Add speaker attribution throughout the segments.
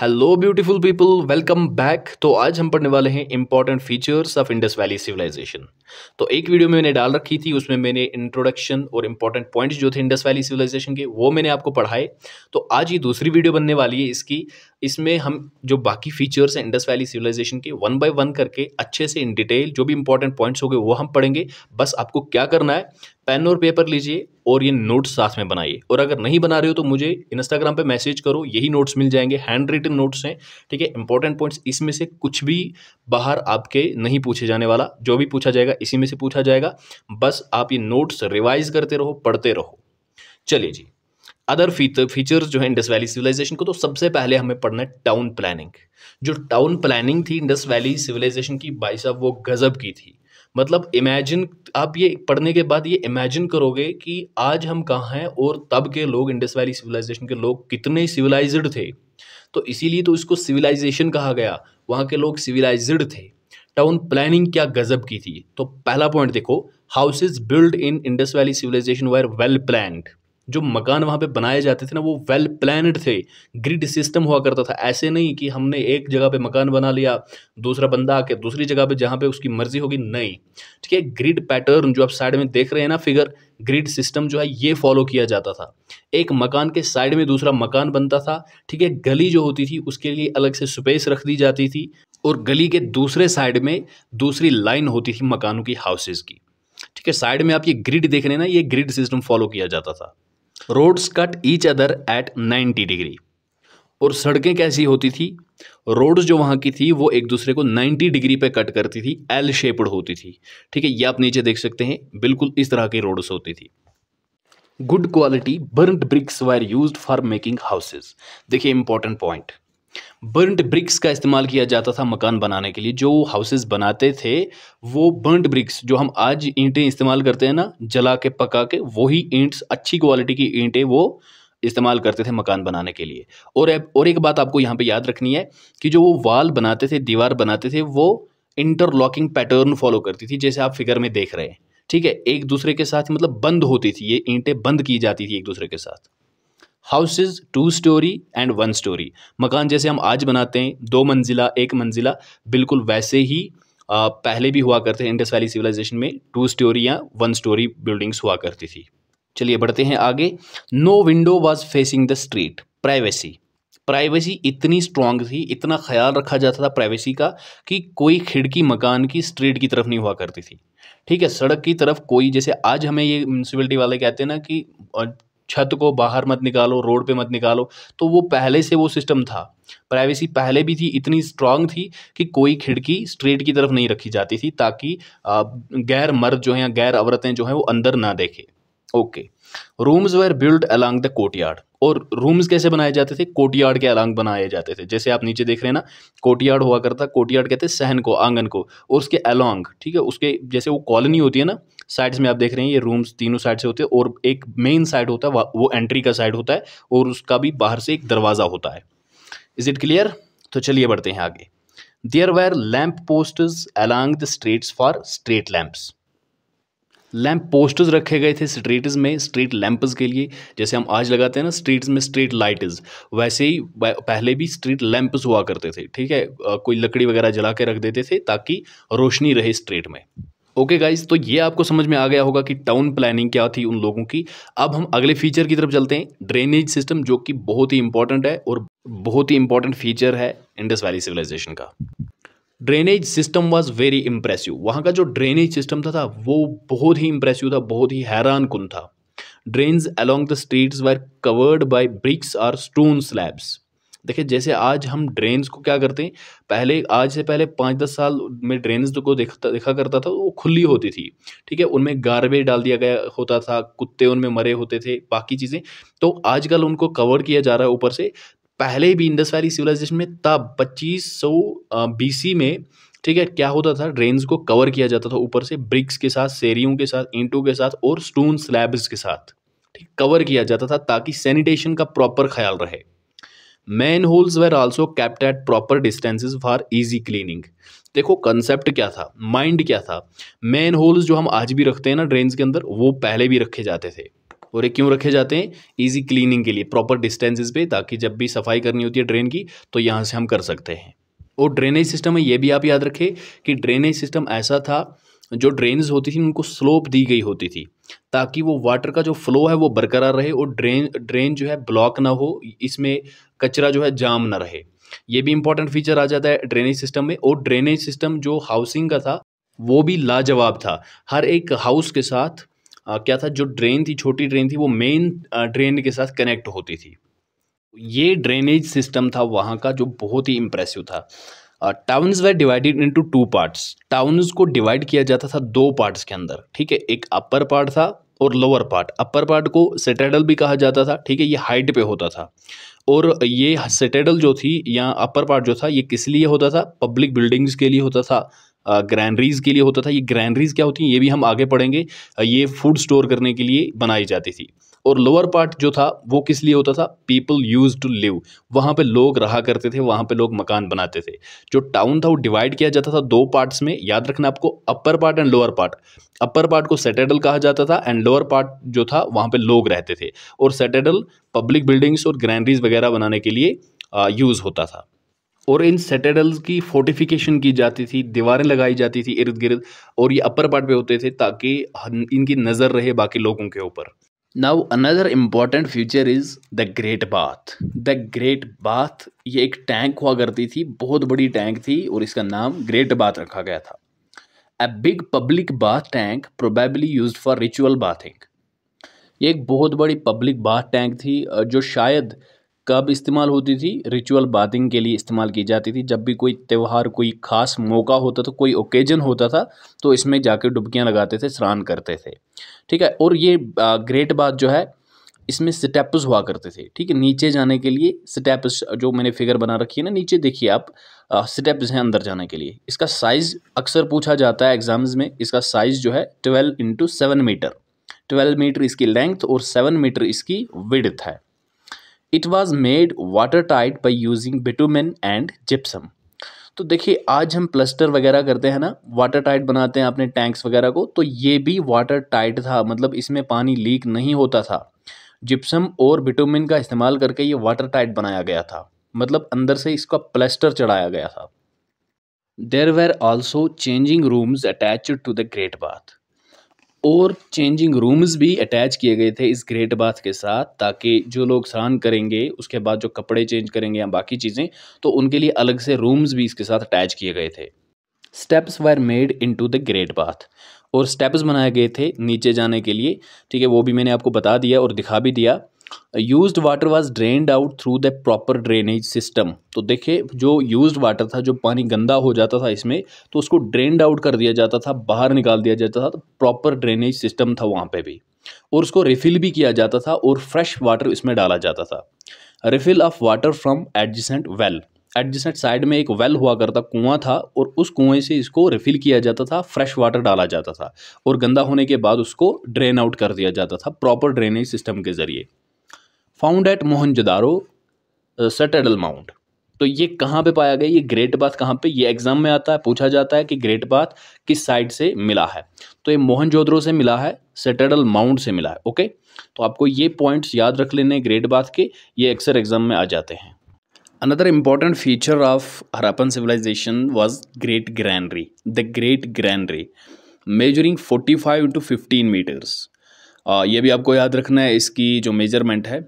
Speaker 1: hello beautiful people welcome back तो आज हम पढ़ने वाले हैं important features of Indus valley civilization तो एक वीडियो में मैंने डाल रखी थी उसमें मैंने इंट्रोडक्शन और इंपॉर्टेंट पॉइंट्स जो थे इंडस वैली सिविलाइजेशन के वो मैंने आपको पढ़ाए तो आज ये दूसरी वीडियो बनने वाली है इसकी इसमें हम जो बाकी फीचर्स हैं इंडस वैली सिविलाइजेशन के वन बाय वन करके अच्छे से इन डिटेल जो भी इंपॉर्टेंट पॉइंट्स हो गए वो हम पढ़ेंगे बस आपको क्या करना है पेन और पेपर लीजिए और ये नोट्स साथ में बनाइए और अगर नहीं बना रहे हो तो मुझे इंस्टाग्राम पे मैसेज करो यही नोट्स मिल जाएंगे हैंड रिटन नोट्स हैं ठीक है इंपॉर्टेंट पॉइंट्स इसमें से कुछ भी बाहर आपके नहीं पूछे जाने वाला जो भी पूछा जाएगा इसी में से पूछा जाएगा बस आप ये नोट्स रिवाइज करते रहो पढ़ते रहो चलिए जी अदर फीचर्स जो है इंडस वैली सिविलाइजेशन को तो सबसे पहले हमें पढ़ना है टाउन प्लानिंग जो टाउन प्लानिंग थी इंडस वैली सिविलाइजेशन की भाई साहब वो गजब की थी मतलब इमेजिन आप ये पढ़ने के बाद ये इमेजिन करोगे कि आज हम कहाँ हैं और तब के लोग इंडस वैली सिविलाइजेशन के लोग कितने सिविलाइज्ड थे तो इसीलिए तो इसको सिविलाइजेशन कहा गया वहाँ के लोग सिविलाइज्ड थे टाउन प्लानिंग क्या गजब की थी तो पहला पॉइंट देखो houses build in Indus valley civilization were well planned जो मकान वहाँ पे बनाए जाते थे ना वो वेल प्लानड थे ग्रिड सिस्टम हुआ करता था ऐसे नहीं कि हमने एक जगह पे मकान बना लिया दूसरा बंदा आके दूसरी जगह पे जहाँ पे उसकी मर्जी होगी नहीं ठीक है ग्रिड पैटर्न जो आप साइड में देख रहे हैं ना फिगर ग्रिड सिस्टम जो है ये फॉलो किया जाता था एक मकान के साइड में दूसरा मकान बनता था ठीक है गली जो होती थी उसके लिए अलग से स्पेस रख दी जाती थी और गली के दूसरे साइड में दूसरी लाइन होती थी मकानों की हाउसेज़ की ठीक है साइड में आप ये ग्रिड देख रहे हैं ना ये ग्रिड सिस्टम फॉलो किया जाता था roads cut each other at ninety degree और सड़कें कैसी होती थी रोड्स जो वहाँ की थी वो एक दूसरे को 90 डिग्री पे कट करती थी एल शेप्ड होती थी ठीक है ये आप नीचे देख सकते हैं बिल्कुल इस तरह की रोड्स होती थी good quality burned bricks were used for making houses देखिए इंपॉर्टेंट पॉइंट बर्नड ब्रिक्स का इस्तेमाल किया जाता था मकान बनाने के लिए जो हाउसेस बनाते थे वो बर्नड ब्रिक्स जो हम आज ईंटें इस्तेमाल करते हैं ना जला के पका के वही ईंट्स अच्छी क्वालिटी की ईंटें वो इस्तेमाल करते थे मकान बनाने के लिए और और एक बात आपको यहाँ पे याद रखनी है कि जो वो वाल बनाते थे दीवार बनाते थे वो इंटरलॉकिंग पैटर्न फॉलो करती थी जैसे आप फिगर में देख रहे हैं ठीक है एक दूसरे के साथ मतलब बंद होती थी ये ईंटें बंद की जाती थी एक दूसरे के साथ houses two storey and one storey मकान जैसे हम आज बनाते हैं दो मंजिला एक मंजिला बिल्कुल वैसे ही आ, पहले भी हुआ करते हैं इंडस वैली सिविलाइजेशन में टू स्टोरी या वन स्टोरी बिल्डिंग्स हुआ करती थी चलिए बढ़ते हैं आगे no window was facing the street privacy privacy इतनी स्ट्रांग थी इतना ख्याल रखा जाता था प्राइवेसी का कि कोई खिड़की मकान की स्ट्रीट की तरफ नहीं हुआ करती थी ठीक है सड़क की तरफ कोई जैसे आज हमें ये म्यूनसिपलिटी वाले कहते हैं ना कि छत को बाहर मत निकालो रोड पे मत निकालो तो वो पहले से वो सिस्टम था प्राइवेसी पहले भी थी इतनी स्ट्रांग थी कि कोई खिड़की स्ट्रेट की तरफ नहीं रखी जाती थी ताकि गैर मर्द जो हैं या गैर औरतें जो हैं वो अंदर ना देखें okay rooms were build along the courtyard और रूम्स कैसे बनाए जाते थे कोटियार्ड के अलॉन्ग बनाए जाते थे जैसे आप नीचे देख रहे हैं ना कोटियार्ड हुआ करता कोटियार्ड कहते हैं सहन को आंगन को और उसके अलॉन्ग ठीक है उसके जैसे वो कॉलोनी होती है ना साइड्स में आप देख रहे हैं ये रूम्स तीनों साइड से होते हैं और एक मेन साइड होता है वो एंट्री का साइड होता है और उसका भी बाहर से एक दरवाज़ा होता है इज़ इट क्लियर तो चलिए बढ़ते हैं आगे there were lamp posters along the streets for street lamps lamp posters रखे गए थे स्ट्रीट्स में स्ट्रीट लैंप्स के लिए जैसे हम आज लगाते हैं ना स्ट्रीट्स में स्ट्रीट लाइट्स वैसे ही पहले भी स्ट्रीट लैंप्स हुआ करते थे ठीक है कोई लकड़ी वगैरह जला के रख देते थे ताकि रोशनी रहे स्ट्रीट में ओके okay गाइज तो ये आपको समझ में आ गया होगा कि टाउन प्लानिंग क्या थी उन लोगों की अब हम अगले फीचर की तरफ चलते हैं ड्रेनेज सिस्टम जो कि बहुत ही इंपॉर्टेंट है और बहुत ही इंपॉर्टेंट फीचर है इंडस वैली सिविलाइजेशन का drainage system was very impressive वहाँ का जो ड्रेनेज सिस्टम था, था वो बहुत ही इंप्रेसिव था बहुत ही हैरान कन था drains along the streets were covered by bricks or stone slabs देखिए जैसे आज हम ड्रेन्स को क्या करते हैं पहले आज से पहले पाँच दस साल में ड्रेन्स को देखता देखा करता था वो खुली होती थी ठीक है उनमें गार्बेज डाल दिया गया होता था कुत्ते उनमें मरे होते थे बाकी चीज़ें तो आजकल उनको कवर किया जा रहा है ऊपर से पहले भी इंडस वैली सिविलाइजेशन में तब पच्चीस सौ बीसी में ठीक है क्या होता था ड्रेन्स को कवर किया जाता था ऊपर से ब्रिक्स के साथ सेरियों के साथ ईंटों के साथ और स्टोन स्लैब्स के साथ ठीक कवर किया जाता था ताकि सैनिटेशन का प्रॉपर ख्याल रहे holes were also kept at proper distances for easy cleaning देखो कंसेप्ट क्या था माइंड क्या था मैन होल्स जो हम आज भी रखते हैं ना ड्रेन्स के अंदर वो पहले भी रखे जाते थे और ये क्यों रखे जाते हैं ईजी क्लीनिंग के लिए प्रॉपर डिस्टेंसेज पे ताकि जब भी सफाई करनी होती है ड्रेन की तो यहाँ से हम कर सकते हैं और ड्रेनेज सिस्टम में ये भी आप याद रखें कि ड्रेनेज सिस्टम ऐसा था जो ड्रेन्स होती थी उनको स्लोप दी गई होती थी ताकि वो वाटर का जो फ्लो है वो बरकरार रहे और ड्रेन ड्रेन जो है ब्लॉक ना हो इसमें कचरा जो है जाम ना रहे ये भी इंपॉर्टेंट फीचर आ जाता है ड्रेनेज सिस्टम में और ड्रेनेज सिस्टम जो हाउसिंग का था वो भी लाजवाब था हर एक हाउस के साथ आ, क्या था जो ड्रेन थी छोटी ड्रेन थी वो मेन ड्रेन के साथ कनेक्ट होती थी ये ड्रेनेज सिस्टम था वहाँ का जो बहुत ही इम्प्रेसिव था towns were divided into two parts towns को डिवाइड किया जाता था दो पार्ट्स के अंदर ठीक है एक अपर पार्ट था और लोअर पार्ट अपर पार्ट को सेटेडल भी कहा जाता था ठीक है ये हाइट पे होता था और ये सेटेडल जो थी या अपर पार्ट जो था ये किस लिए होता था पब्लिक बिल्डिंग्स के लिए होता था ग्रैनरीज़ के लिए होता था ये ग्रैनरीज़ क्या होती हैं ये भी हम आगे पढ़ेंगे ये फूड स्टोर करने के लिए बनाई जाती थी और लोअर पार्ट जो था वो किस लिए होता था पीपल यूज टू लिव वहाँ पे लोग रहा करते थे वहाँ पे लोग मकान बनाते थे जो टाउन था वो डिवाइड किया जाता था दो पार्ट्स में याद रखना आपको upper part and lower part upper part को सेटेडल कहा जाता था एंड लोअर पार्ट जो था वहाँ पे लोग रहते थे और सेटेडल पब्लिक बिल्डिंग्स और ग्रैनरीज वगैरह बनाने के लिए यूज़ होता था और इन सेटेडल्स की फोर्टिफिकेशन की जाती थी दीवारें लगाई जाती थी इर्द गिर्द और ये अपर पार्ट पे होते थे ताकि इनकी नज़र रहे बाकी लोगों के ऊपर now another important future is the great bath the great bath ये एक टैंक हुआ करती थी बहुत बड़ी टैंक थी और इसका नाम ग्रेट बाथ रखा गया था a big public bath tank probably use for ritual bathing ये एक बहुत बड़ी पब्लिक बाथ टैंक थी जो शायद कब इस्तेमाल होती थी रिचुअल बाथिंग के लिए इस्तेमाल की जाती थी जब भी कोई त्यौहार कोई ख़ास मौका होता था कोई ओकेजन होता था तो इसमें जाके डुबकियां लगाते थे स्नान करते थे ठीक है और ये ग्रेट बात जो है इसमें स्टेप्स हुआ करते थे ठीक है नीचे जाने के लिए स्टेप्स जो मैंने फिगर बना रखी है ना नीचे देखिए आप स्टेप्स हैं अंदर जाने के लिए इसका साइज़ अक्सर पूछा जाता है एग्जाम्स में इसका साइज़ जो है twelve into seven metre twelve metre इसकी लेंथ और सेवन मीटर इसकी विड्थ है it was made water tight by using bitumen and gypsum तो देखिए आज हम प्लस्टर वगैरह करते हैं ना वाटर टाइट बनाते हैं अपने टैंक्स वगैरह को तो ये भी वाटर टाइट था मतलब इसमें पानी लीक नहीं होता था जिप्सम और बिटोमिन का इस्तेमाल करके ये वाटर टाइट बनाया गया था मतलब अंदर से इसका प्लस्टर चढ़ाया गया था there were also changing rooms attach to the great bath और चेंजिंग रूम्स भी अटैच किए गए थे इस ग्रेट बाथ के साथ ताकि जो लोग स्नान करेंगे उसके बाद जो कपड़े चेंज करेंगे या बाकी चीज़ें तो उनके लिए अलग से रूम्स भी इसके साथ अटैच किए गए थे steps were made into the great bath और स्टेप्स बनाए गए थे नीचे जाने के लिए ठीक है वो भी मैंने आपको बता दिया और दिखा भी दिया use water was drained out through the proper drainage system तो देखिए जो यूज्ड वाटर था जो पानी गंदा हो जाता था इसमें तो उसको ड्रेन्ड आउट कर दिया जाता था बाहर निकाल दिया जाता था तो प्रॉपर ड्रेनेज सिस्टम था वहाँ पे भी और उसको रिफ़िल भी किया जाता था और फ्रेश वाटर इसमें डाला जाता था refill of water from adjacent well adjacent side में एक वेल हुआ करता कुआं था और उस कुएं से इसको रिफ़िल किया जाता था फ्रेश वाटर डाला जाता था और गंदा होने के बाद उसको ड्रेन आउट कर दिया जाता था प्रॉपर ड्रेनेज सिस्टम के ज़रिए found at Mohenjodaro citadel mount तो ये कहाँ पे पाया गया ये ग्रेट बाथ कहाँ पे ये एग्जाम में आता है पूछा जाता है कि ग्रेट बाथ किस साइड से मिला है तो ये मोहनजोदड़ो से मिला है सेटेडल माउंट से मिला है ओके तो आपको ये पॉइंट्स याद रख लेने ग्रेट बाथ के ये अक्सर एग्जाम में आ जाते हैं another important feature of Harappan civilization was great granary the great granary measuring forty five into fifteen metres ये भी आपको याद रखना है इसकी जो मेजरमेंट है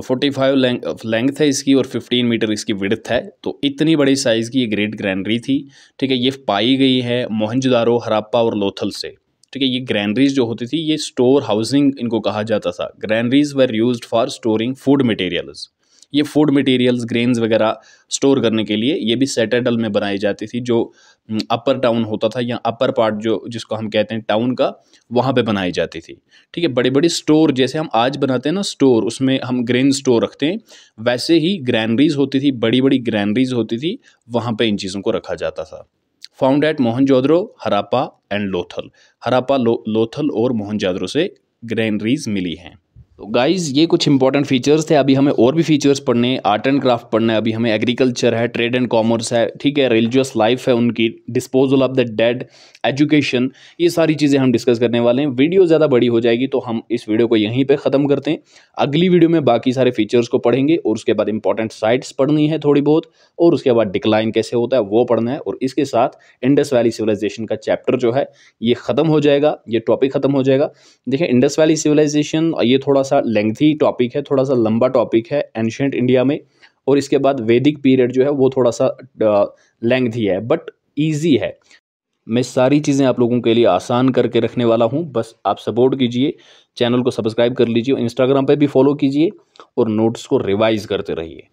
Speaker 1: फोर्टी फाइव लेंथ है इसकी और फिफ्टीन मीटर इसकी विड़थ है तो इतनी बड़ी साइज़ की ये ग्रेट ग्रैनरी थी ठीक है ये पाई गई है मोहनजदारो हराप्पा और लोथल से ठीक है ये ग्रैनरीज जो होती थी ये स्टोर हाउसिंग इनको कहा जाता था granaries were used for storing food materials ये फूड मटेरियल्स ग्रेन्स वगैरह स्टोर करने के लिए ये भी सेटरडल में बनाई जाती थी जो अपर हम्म, टाउन होता था या अपर पार्ट जो जिसको हम कहते हैं टाउन का वहाँ पे बनाई जाती थी ठीक है बड़े बड़े स्टोर जैसे हम आज बनाते हैं ना स्टोर उसमें हम ग्रेन स्टोर रखते हैं वैसे ही ग्रैनरीज होती थी बड़ी बड़ी ग्रैनरीज होती थी वहाँ पर इन चीज़ों को रखा जाता था फाउंड एट जोधरो हरापा एंड लोथल हरापा लो, लोथल और मोहन से ग्रैनरीज मिली हैं तो गाइज़ ये कुछ इंपॉर्टेंट फीचर्स थे अभी हमें और भी फीचर्स पढ़ने हैं आर्ट एंड क्राफ्ट पढ़ना है अभी हमें एग्रीकल्चर है ट्रेड एंड कॉमर्स है ठीक है रिलीजियस लाइफ है उनकी disposal of the dead education ये सारी चीज़ें हम डिस्कस करने वाले हैं वीडियो ज़्यादा बड़ी हो जाएगी तो हम इस वीडियो को यहीं पर ख़त्म करते हैं अगली वीडियो में बाकी सारे फीचर्स को पढ़ेंगे और उसके बाद इंपॉर्टेंट साइट्स पढ़नी है थोड़ी बहुत और उसके बाद डिक्लाइन कैसे होता है वो पढ़ना है और इसके साथ इंडस वैली सिविलाइजेशन का चैप्टर जो है ये ख़त्म हो जाएगा ये टॉपिक ख़त्म हो जाएगा देखिए इंडस वैली सिविलाइजेशन ये थोड़ा सा लेंथी टॉपिक है थोड़ा सा लंबा टॉपिक है एंशेंट इंडिया में और इसके बाद वैदिक पीरियड जो है वो थोड़ा सा लेंथी है बट ईजी है मैं सारी चीज़ें आप लोगों के लिए आसान करके रखने वाला हूं बस आप सपोर्ट कीजिए चैनल को सब्सक्राइब कर लीजिए इंस्टाग्राम पर भी फॉलो कीजिए और नोट्स को रिवाइज़ करते रहिए